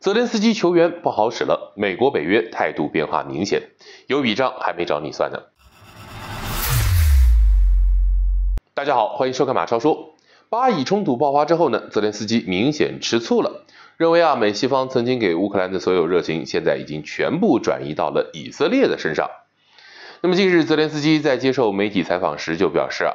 泽连斯基球员不好使了，美国北约态度变化明显，有笔账还没找你算呢。大家好，欢迎收看马超说。巴以冲突爆发之后呢，泽连斯基明显吃醋了，认为啊美西方曾经给乌克兰的所有热情，现在已经全部转移到了以色列的身上。那么近日，泽连斯基在接受媒体采访时就表示。啊，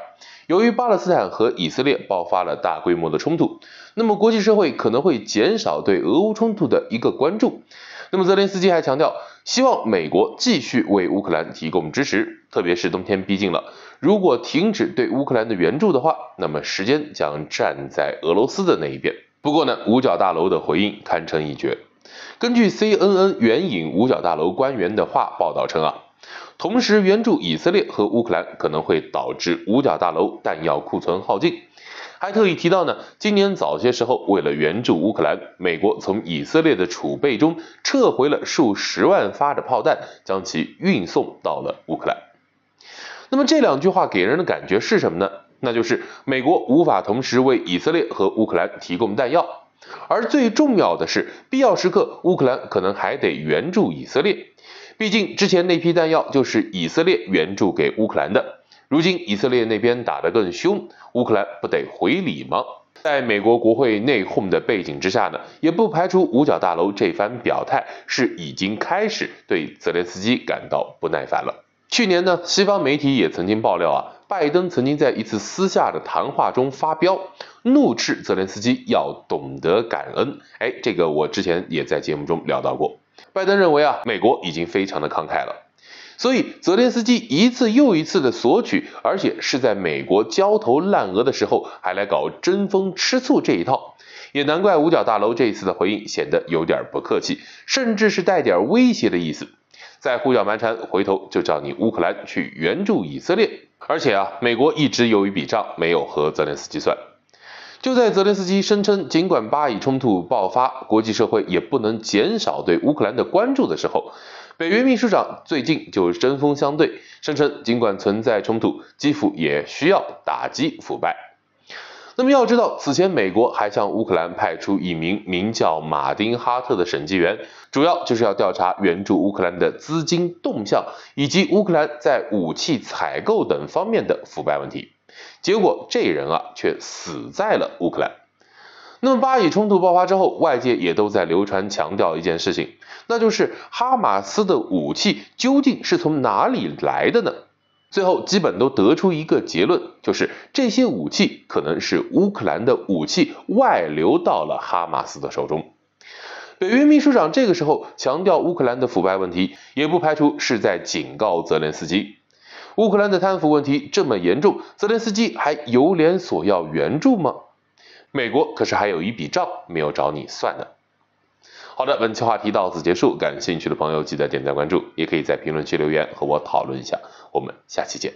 由于巴勒斯坦和以色列爆发了大规模的冲突，那么国际社会可能会减少对俄乌冲突的一个关注。那么泽连斯基还强调，希望美国继续为乌克兰提供支持，特别是冬天逼近了，如果停止对乌克兰的援助的话，那么时间将站在俄罗斯的那一边。不过呢，五角大楼的回应堪称一绝。根据 CNN 援引五角大楼官员的话报道称啊。同时援助以色列和乌克兰可能会导致五角大楼弹药库存耗尽，还特意提到呢，今年早些时候，为了援助乌克兰，美国从以色列的储备中撤回了数十万发的炮弹，将其运送到了乌克兰。那么这两句话给人的感觉是什么呢？那就是美国无法同时为以色列和乌克兰提供弹药，而最重要的是，必要时刻乌克兰可能还得援助以色列。毕竟之前那批弹药就是以色列援助给乌克兰的，如今以色列那边打得更凶，乌克兰不得回礼吗？在美国国会内讧的背景之下呢，也不排除五角大楼这番表态是已经开始对泽连斯基感到不耐烦了。去年呢，西方媒体也曾经爆料啊，拜登曾经在一次私下的谈话中发飙，怒斥泽连斯基要懂得感恩。哎，这个我之前也在节目中聊到过。拜登认为啊，美国已经非常的慷慨了，所以泽连斯基一次又一次的索取，而且是在美国焦头烂额的时候还来搞争风吃醋这一套，也难怪五角大楼这一次的回应显得有点不客气，甚至是带点威胁的意思。再胡搅蛮缠，回头就叫你乌克兰去援助以色列，而且啊，美国一直有一笔账没有和泽连斯基算。就在泽连斯基声称，尽管巴以冲突爆发，国际社会也不能减少对乌克兰的关注的时候，北约秘书长最近就针锋相对，声称尽管存在冲突，基辅也需要打击腐败。那么要知道，此前美国还向乌克兰派出一名名叫马丁哈特的审计员，主要就是要调查援助乌克兰的资金动向以及乌克兰在武器采购等方面的腐败问题。结果，这人啊却死在了乌克兰。那么，巴以冲突爆发之后，外界也都在流传强调一件事情，那就是哈马斯的武器究竟是从哪里来的呢？最后，基本都得出一个结论，就是这些武器可能是乌克兰的武器外流到了哈马斯的手中。北约秘书长这个时候强调乌克兰的腐败问题，也不排除是在警告泽连斯基。乌克兰的贪腐问题这么严重，泽连斯基还有脸索要援助吗？美国可是还有一笔账没有找你算呢。好的，本期话题到此结束。感兴趣的朋友记得点赞关注，也可以在评论区留言和我讨论一下。我们下期见。